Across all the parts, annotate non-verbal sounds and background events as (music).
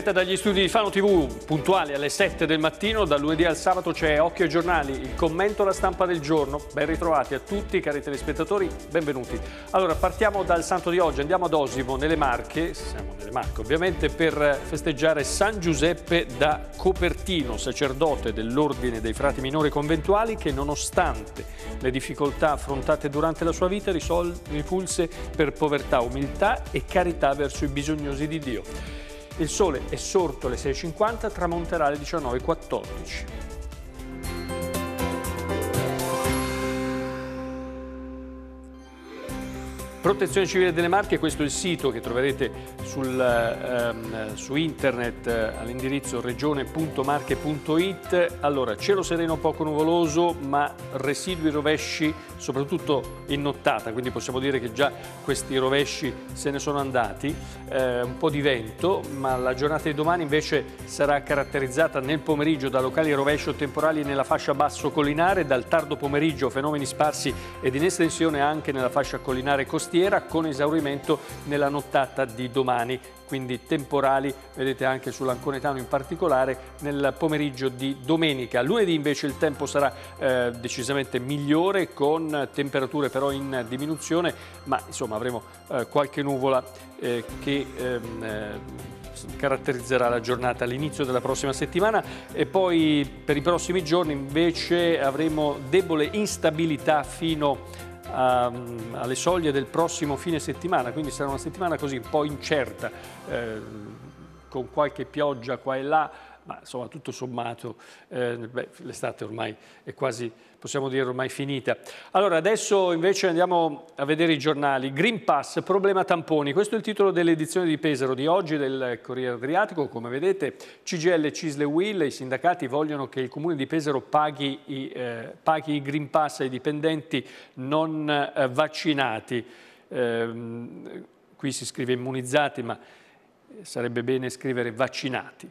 diretta dagli studi di Fano TV, puntuali alle 7 del mattino, dal lunedì al sabato c'è Occhio ai giornali, il commento alla stampa del giorno. Ben ritrovati a tutti, cari telespettatori, benvenuti. Allora, partiamo dal santo di oggi, andiamo ad Osimo, nelle Marche, siamo nelle Marche ovviamente, per festeggiare San Giuseppe da Copertino, sacerdote dell'Ordine dei Frati Minori Conventuali, che nonostante le difficoltà affrontate durante la sua vita, ripulse per povertà, umiltà e carità verso i bisognosi di Dio. Il sole è sorto alle 6.50, tramonterà alle 19.14. Protezione Civile delle Marche, questo è il sito che troverete sul, ehm, su internet eh, all'indirizzo regione.marche.it. Allora, cielo sereno poco nuvoloso, ma residui rovesci soprattutto in nottata, quindi possiamo dire che già questi rovesci se ne sono andati. Eh, un po' di vento, ma la giornata di domani invece sarà caratterizzata nel pomeriggio da locali rovescio temporali nella fascia basso collinare, dal tardo pomeriggio fenomeni sparsi ed in estensione anche nella fascia collinare costiera costiera con esaurimento nella nottata di domani quindi temporali, vedete anche sull'Anconetano in particolare, nel pomeriggio di domenica. Lunedì invece il tempo sarà eh, decisamente migliore, con temperature però in diminuzione, ma insomma avremo eh, qualche nuvola eh, che... Ehm, eh, caratterizzerà la giornata all'inizio della prossima settimana e poi per i prossimi giorni invece avremo debole instabilità fino a a, ehm, alle soglie del prossimo fine settimana, quindi sarà una settimana così un po' incerta, eh, con qualche pioggia qua e là, ma insomma tutto sommato eh, l'estate ormai è quasi, possiamo dire, ormai finita. Allora adesso invece andiamo a vedere i giornali. Green Pass, problema tamponi. Questo è il titolo dell'edizione di Pesaro di oggi del Corriere Adriatico. Come vedete CGL, Cisle, Will, i sindacati vogliono che il Comune di Pesaro paghi i, eh, paghi i Green Pass ai dipendenti non eh, vaccinati. Ehm, qui si scrive immunizzati, ma sarebbe bene scrivere vaccinati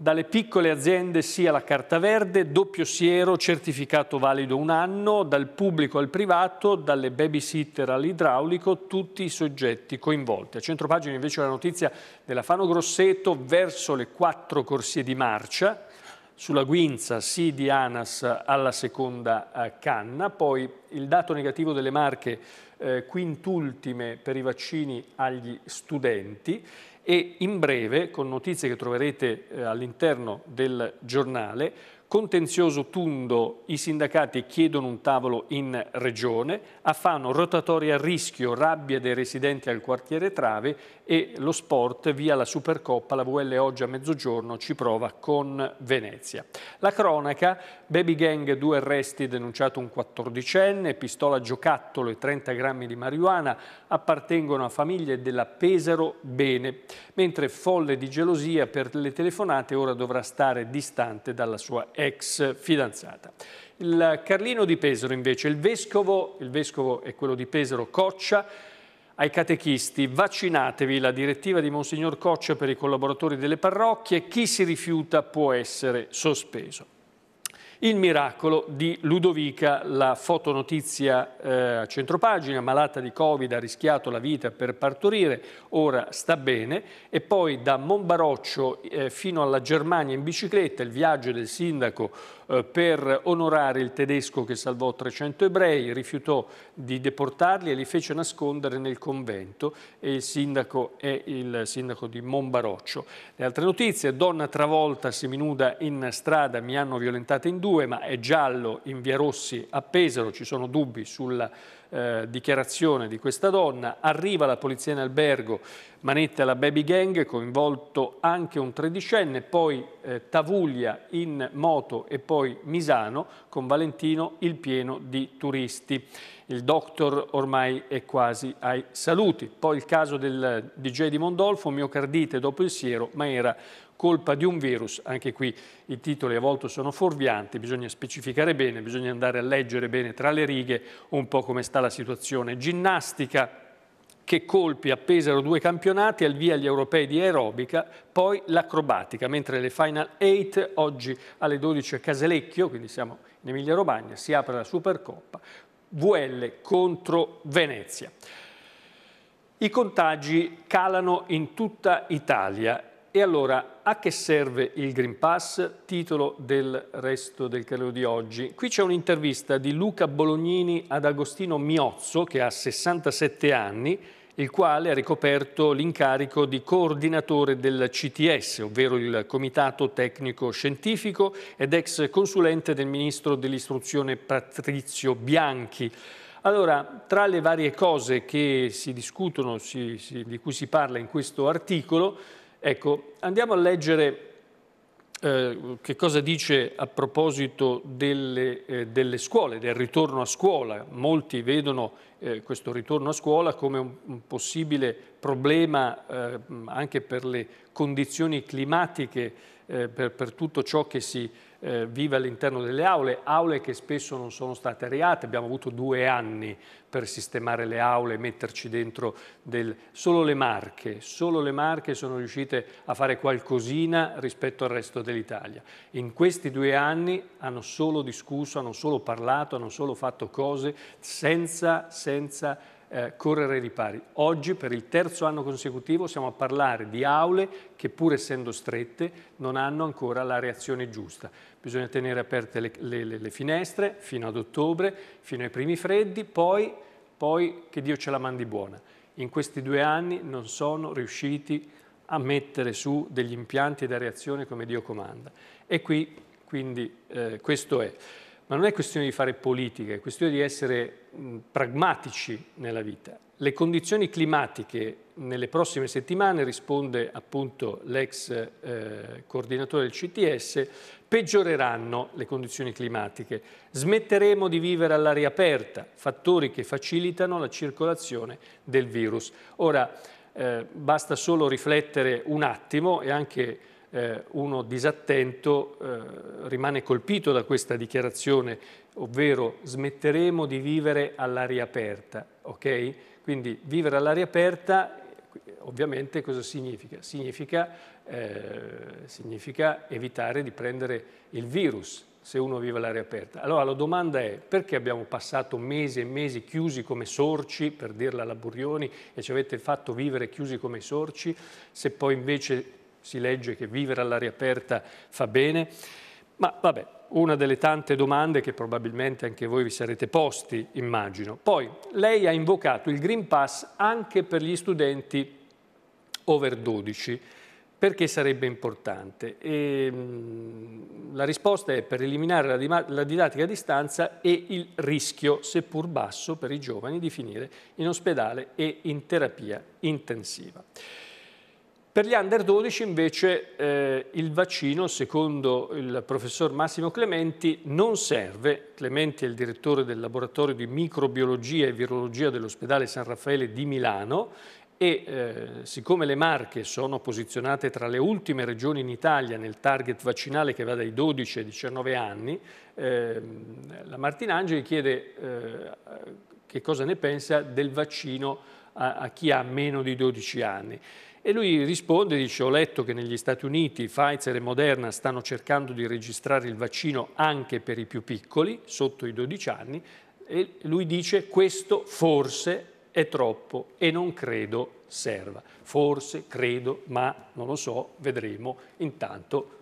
dalle piccole aziende sia la carta verde, doppio siero, certificato valido un anno, dal pubblico al privato, dalle babysitter all'idraulico, tutti i soggetti coinvolti. A centropagina invece la notizia della Fano Grosseto verso le quattro corsie di marcia, sulla Guinza sì di Anas alla seconda eh, canna, poi il dato negativo delle marche eh, quintultime per i vaccini agli studenti e in breve, con notizie che troverete eh, all'interno del giornale, contenzioso Tundo, i sindacati chiedono un tavolo in regione, a Fano rotatoria a rischio, rabbia dei residenti al quartiere Trave e lo sport via la Supercoppa, la VL oggi a mezzogiorno ci prova con Venezia. La cronaca, baby gang, due arresti, denunciato un quattordicenne, pistola giocattolo e 30 grammi di marijuana appartengono a famiglie della Pesaro Bene, mentre folle di gelosia per le telefonate ora dovrà stare distante dalla sua ex fidanzata. Il Carlino di Pesaro invece, il vescovo, il vescovo è quello di Pesaro Coccia, ai catechisti, vaccinatevi, la direttiva di Monsignor Coccia per i collaboratori delle parrocchie, chi si rifiuta può essere sospeso. Il miracolo di Ludovica, la fotonotizia eh, a centropagina, malata di Covid, ha rischiato la vita per partorire, ora sta bene. E poi da Monbaroccio eh, fino alla Germania in bicicletta, il viaggio del sindaco eh, per onorare il tedesco che salvò 300 ebrei, rifiutò di deportarli e li fece nascondere nel convento e il sindaco è il sindaco di Monbaroccio. Le altre notizie, donna travolta seminuda in strada, mi hanno violentata in due 2002, ma è giallo in via Rossi a Pesaro, ci sono dubbi sulla eh, dichiarazione di questa donna. Arriva la polizia in albergo, manette alla baby gang, coinvolto anche un tredicenne, poi eh, Tavuglia in moto e poi Misano con Valentino il pieno di turisti. Il doctor ormai è quasi ai saluti. Poi il caso del eh, DJ di Mondolfo, miocardite dopo il siero, ma era colpa di un virus. Anche qui i titoli a volte sono fuorvianti, bisogna specificare bene, bisogna andare a leggere bene tra le righe un po' come sta la situazione. Ginnastica che colpi appesero due campionati al via gli europei di aerobica, poi l'acrobatica, mentre le Final 8 oggi alle 12 a Caselecchio, quindi siamo in Emilia Romagna, si apre la Supercoppa, VL contro Venezia. I contagi calano in tutta Italia e allora, a che serve il Green Pass? Titolo del resto del credo di oggi. Qui c'è un'intervista di Luca Bolognini ad Agostino Miozzo, che ha 67 anni, il quale ha ricoperto l'incarico di coordinatore del CTS, ovvero il Comitato Tecnico Scientifico, ed ex consulente del Ministro dell'Istruzione Patrizio Bianchi. Allora, tra le varie cose che si discutono, si, si, di cui si parla in questo articolo, Ecco, andiamo a leggere eh, che cosa dice a proposito delle, eh, delle, scuole, del ritorno a scuola. Molti vedono eh, questo ritorno a scuola come un, un possibile problema eh, anche per le condizioni climatiche, eh, per, per, tutto ciò che si eh, vive all'interno delle aule, aule che spesso non sono state reate, abbiamo avuto due anni per sistemare le aule, metterci dentro del... solo le Marche, solo le Marche sono riuscite a fare qualcosina rispetto al resto dell'Italia. In questi due anni hanno solo discusso, hanno solo parlato, hanno solo fatto cose senza, senza eh, correre ai ripari. Oggi per il terzo anno consecutivo siamo a parlare di aule che pur essendo strette non hanno ancora la reazione giusta. Bisogna tenere aperte le, le, le finestre fino ad ottobre, fino ai primi freddi, poi, poi che Dio ce la mandi buona. In questi due anni non sono riusciti a mettere su degli impianti da reazione come Dio comanda. E qui, quindi, eh, questo è. Ma non è questione di fare politica, è questione di essere mh, pragmatici nella vita. Le condizioni climatiche nelle prossime settimane, risponde appunto l'ex eh, coordinatore del CTS, peggioreranno le condizioni climatiche. Smetteremo di vivere all'aria aperta, fattori che facilitano la circolazione del virus. Ora, eh, basta solo riflettere un attimo e anche eh, uno disattento eh, rimane colpito da questa dichiarazione, ovvero smetteremo di vivere all'aria aperta, ok? Quindi vivere all'aria aperta ovviamente cosa significa? Significa, eh, significa evitare di prendere il virus, se uno vive all'aria aperta. Allora la domanda è perché abbiamo passato mesi e mesi chiusi come sorci, per dirla alla Burioni, e ci avete fatto vivere chiusi come sorci, se poi invece si legge che vivere all'aria aperta fa bene, ma vabbè, una delle tante domande che probabilmente anche voi vi sarete posti, immagino. Poi, lei ha invocato il Green Pass anche per gli studenti over 12. Perché sarebbe importante? E, ehm, la risposta è per eliminare la, la didattica a distanza e il rischio, seppur basso, per i giovani di finire in ospedale e in terapia intensiva. Per gli under 12 invece eh, il vaccino, secondo il professor Massimo Clementi, non serve. Clementi è il direttore del laboratorio di microbiologia e virologia dell'ospedale San Raffaele di Milano e eh, siccome le Marche sono posizionate tra le ultime regioni in Italia nel target vaccinale che va dai 12 ai 19 anni, ehm, eh, la Martinangeli chiede che cosa ne pensa del vaccino a, a chi ha meno di 12 anni. E lui risponde, dice, ho letto che negli Stati Uniti Pfizer e Moderna stanno cercando di registrare il vaccino anche per i più piccoli, sotto i 12 anni, e lui dice, questo forse è troppo e non credo serva. Forse, credo, ma non lo so, vedremo. Intanto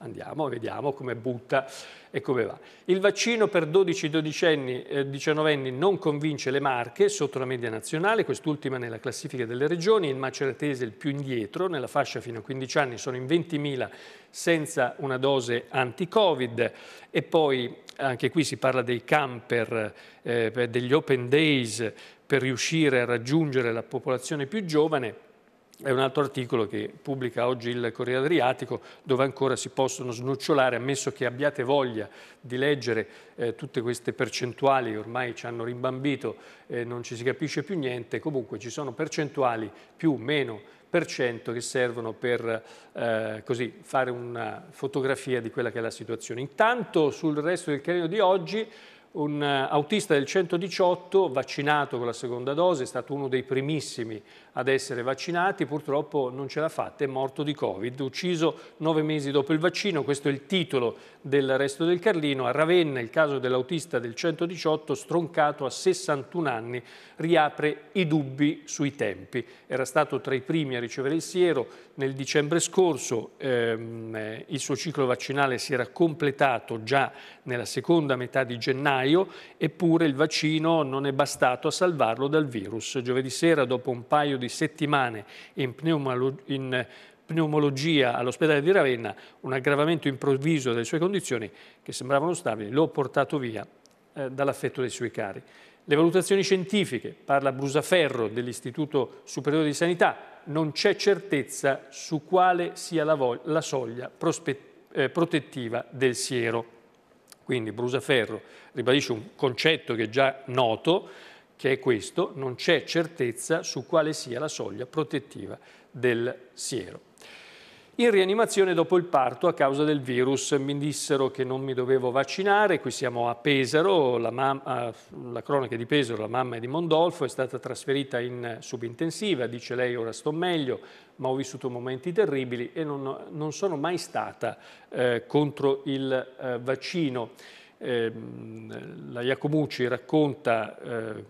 Andiamo e vediamo come butta e come va. Il vaccino per 12-19 12 eh, anni non convince le marche sotto la media nazionale, quest'ultima nella classifica delle regioni, il maceratese il più indietro, nella fascia fino a 15 anni sono in 20.000 senza una dose anti-covid e poi anche qui si parla dei camper, eh, degli open days per riuscire a raggiungere la popolazione più giovane è un altro articolo che pubblica oggi il Corriere Adriatico dove ancora si possono snocciolare, ammesso che abbiate voglia di leggere eh, tutte queste percentuali, ormai ci hanno rimbambito, eh, non ci si capisce più niente, comunque ci sono percentuali più o meno per cento che servono per eh, così, fare una fotografia di quella che è la situazione. Intanto sul resto del carino di oggi un eh, autista del 118 vaccinato con la seconda dose, è stato uno dei primissimi ad essere vaccinati, purtroppo non ce l'ha fatta, è morto di Covid, ucciso nove mesi dopo il vaccino, questo è il titolo del resto del Carlino, a Ravenna il caso dell'autista del 118 stroncato a 61 anni riapre i dubbi sui tempi, era stato tra i primi a ricevere il siero nel dicembre scorso, ehm, eh, il suo ciclo vaccinale si era completato già nella seconda metà di gennaio, eppure il vaccino non è bastato a salvarlo dal virus, giovedì sera dopo un paio di di settimane in, pneumolo in pneumologia all'ospedale di Ravenna, un aggravamento improvviso delle sue condizioni che sembravano stabili, lo ha portato via eh, dall'affetto dei suoi cari. Le valutazioni scientifiche, parla Brusaferro dell'Istituto Superiore di Sanità, non c'è certezza su quale sia la, la soglia eh, protettiva del siero. Quindi Brusaferro ribadisce un concetto che è già noto, che è questo, non c'è certezza su quale sia la soglia protettiva del siero. In rianimazione dopo il parto a causa del virus mi dissero che non mi dovevo vaccinare, qui siamo a Pesaro, la, mamma, la cronaca di Pesaro, la mamma è di Mondolfo, è stata trasferita in subintensiva, dice lei ora sto meglio, ma ho vissuto momenti terribili e non, non sono mai stata eh, contro il eh, vaccino. Ehm, la Iacomucci racconta eh,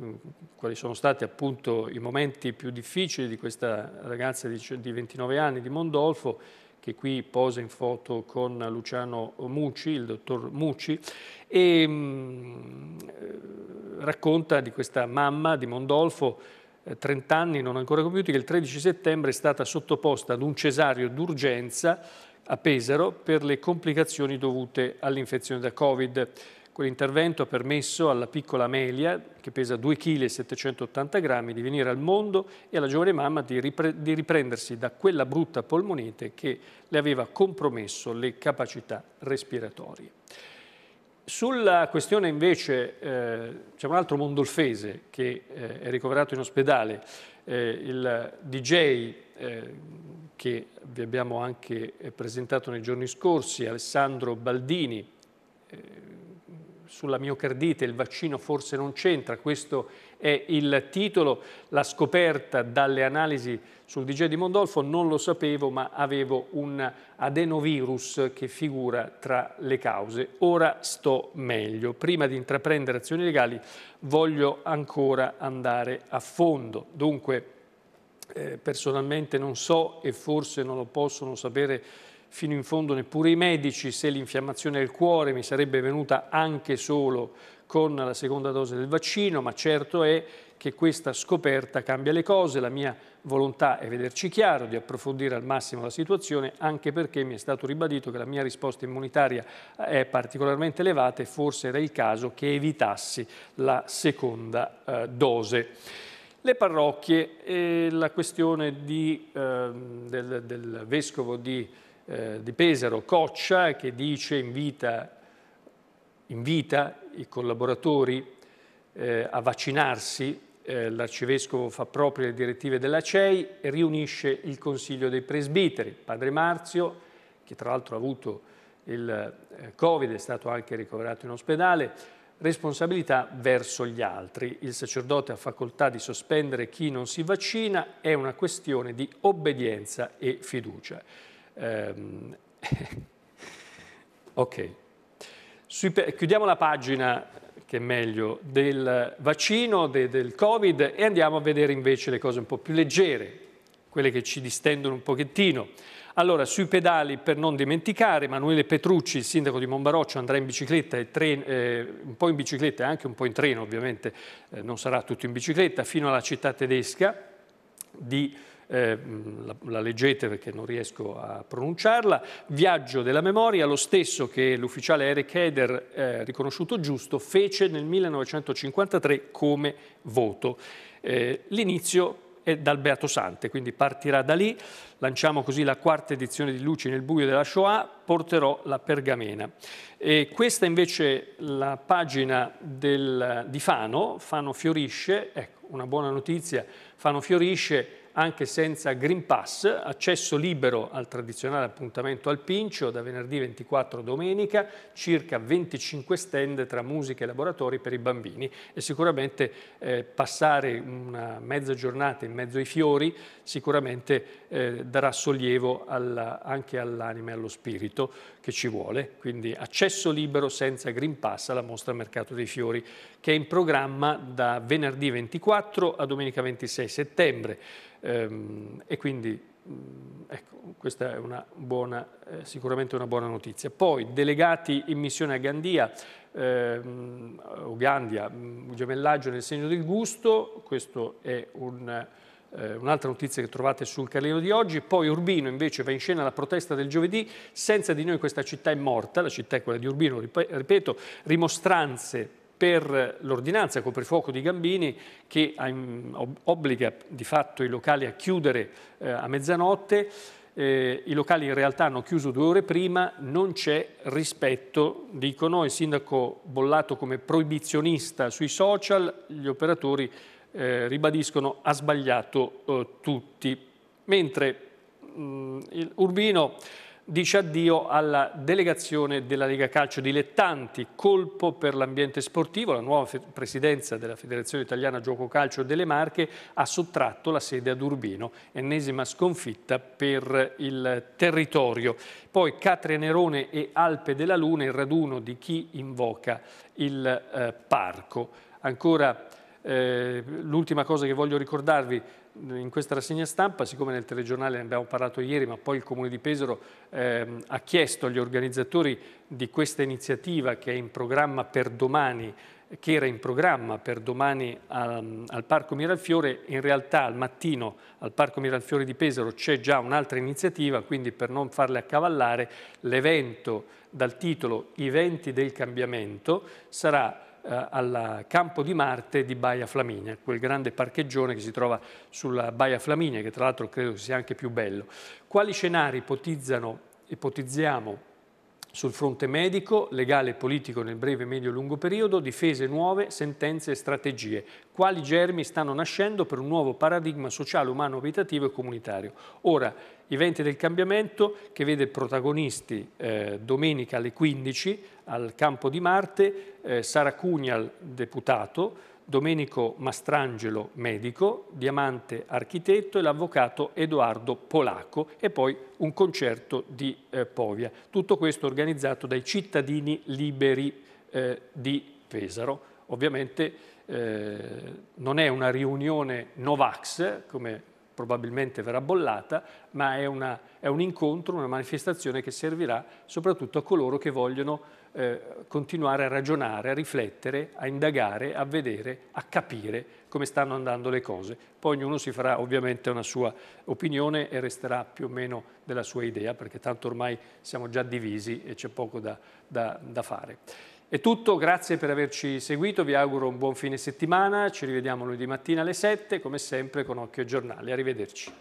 quali sono stati appunto i momenti più difficili di questa ragazza di, di 29 anni di Mondolfo che qui posa in foto con Luciano Mucci, il dottor Mucci, e mh, mm, eh, racconta di questa mamma di Mondolfo, eh, 30 anni non ancora compiuti, che il 13 settembre è stata sottoposta ad un cesario d'urgenza a Pesaro per le complicazioni dovute all'infezione da Covid. Quell'intervento ha permesso alla piccola Amelia, che pesa 2,780 kg, di venire al mondo e alla giovane mamma di, ripre di riprendersi da quella brutta polmonite che le aveva compromesso le capacità respiratorie. Sulla questione invece eh, c'è un altro mondolfese che eh, è ricoverato in ospedale eh, il DJ eh, che vi abbiamo anche presentato nei giorni scorsi, Alessandro Baldini, eh, sulla miocardite il vaccino forse non c'entra, questo è il titolo, la scoperta dalle analisi sul DJ di Mondolfo, non lo sapevo ma avevo un adenovirus che figura tra le cause. Ora sto meglio, prima di intraprendere azioni legali voglio ancora andare a fondo, dunque eh, personalmente non so e forse non lo possono sapere fino in fondo neppure i medici se l'infiammazione del cuore mi sarebbe venuta anche solo con la seconda dose del vaccino, ma certo è che questa scoperta cambia le cose, la mia volontà è vederci chiaro, di approfondire al massimo la situazione, anche perché mi è stato ribadito che la mia risposta immunitaria è particolarmente elevata e forse era il caso che evitassi la seconda eh, dose. Le parrocchie, eh, la questione di, eh, del, del vescovo di eh, di Pesaro, Coccia, che dice invita, invita i collaboratori eh, a vaccinarsi, eh, l'arcivescovo fa proprie le direttive della CEI e riunisce il Consiglio dei Presbiteri. Padre Marzio, che tra l'altro ha avuto il eh, Covid, è stato anche ricoverato in ospedale, responsabilità verso gli altri. Il sacerdote ha facoltà di sospendere chi non si vaccina, è una questione di obbedienza e fiducia. Um, (laughs) ok, Sui, chiudiamo la pagina che è meglio del vaccino, de, del Covid e andiamo a vedere invece le cose un po' più leggere, quelle che ci distendono un pochettino. Allora, sui pedali, per non dimenticare, Emanuele Petrucci, il sindaco di Monbaroccio, andrà in bicicletta, treno, eh, un po' in bicicletta e anche un po' in treno ovviamente, eh, non sarà tutto in bicicletta, fino alla città tedesca di eh, la, la, leggete perché non riesco a pronunciarla, Viaggio della memoria, lo stesso che l'ufficiale Eric Heder, eh, riconosciuto giusto, fece nel 1953 come voto. Eh, l'inizio è dal Beato Sante, quindi partirà da lì, lanciamo così la quarta edizione di Luci nel buio della Shoah, porterò la pergamena. E questa invece è la pagina del, di Fano, Fano fiorisce, ecco una buona notizia, Fano fiorisce anche senza Green Pass, accesso libero al tradizionale appuntamento al Pincio da venerdì 24 a domenica, circa 25 stand tra musica e laboratori per i bambini e sicuramente eh, passare una mezza giornata in mezzo ai fiori sicuramente eh, darà sollievo alla, anche all'anima e allo spirito che ci vuole, quindi accesso libero senza Green Pass alla mostra Mercato dei Fiori che è in programma da venerdì 24 a domenica 26 settembre. Ehm, e quindi ecco, questa è una buona, eh, sicuramente una buona notizia. Poi delegati in missione a Gandia, ehm, o Gandia, gemellaggio nel segno del gusto, questa è un eh, un'altra notizia che trovate sul Carlino di oggi, poi Urbino invece va in scena alla protesta del giovedì, senza di noi questa città è morta, la città è quella di Urbino, ripeto, rimostranze per l'ordinanza coprifuoco di Gambini che obbliga di fatto i locali a chiudere eh, a mezzanotte, eh, i locali in realtà hanno chiuso due ore prima, non c'è rispetto, dicono, il sindaco bollato come proibizionista sui social, gli operatori eh, ribadiscono ha sbagliato eh, tutti. Mentre mh, mm, Urbino dice addio alla delegazione della Lega Calcio Dilettanti, colpo per l'ambiente sportivo, la nuova presidenza della Federazione Italiana Gioco Calcio delle Marche ha sottratto la sede ad Urbino, ennesima sconfitta per il territorio. Poi Catre Nerone e Alpe della Luna, il raduno di chi invoca il eh, parco. Ancora eh, l'ultima cosa che voglio ricordarvi in questa rassegna stampa, siccome nel telegiornale ne abbiamo parlato ieri, ma poi il Comune di Pesaro ehm, ha chiesto agli organizzatori di questa iniziativa che è in programma per domani, che era in programma per domani al, al Parco Miralfiore, in realtà al mattino al Parco Miralfiore di Pesaro c'è già un'altra iniziativa, quindi per non farle accavallare, l'evento dal titolo I venti del cambiamento sarà eh, al campo di Marte di Baia Flaminia, quel grande parcheggione che si trova sulla Baia Flaminia, che tra l'altro credo sia anche più bello. Quali scenari ipotizzano, ipotizziamo sul fronte medico, legale e politico nel breve medio e lungo periodo, difese nuove, sentenze e strategie. Quali germi stanno nascendo per un nuovo paradigma sociale, umano, abitativo e comunitario? Ora, i venti del cambiamento che vede protagonisti eh, domenica alle 15 al Campo di Marte, eh, Sara Cugnal, deputato, Domenico Mastrangelo, medico, Diamante, architetto e l'avvocato Edoardo Polacco e poi un concerto di eh, Povia. Tutto questo organizzato dai cittadini liberi eh, di Pesaro. Ovviamente eh, non è una riunione Novax, come probabilmente verrà bollata, ma è, una, è un incontro, una manifestazione che servirà soprattutto a coloro che vogliono eh, continuare a ragionare, a riflettere, a indagare, a vedere, a capire come stanno andando le cose. Poi ognuno si farà ovviamente una sua opinione e resterà più o meno della sua idea, perché tanto ormai siamo già divisi e c'è poco da, da, da fare. È tutto, grazie per averci seguito, vi auguro un buon fine settimana, ci rivediamo lunedì mattina alle 7, come sempre con Occhio e Giornali. Arrivederci.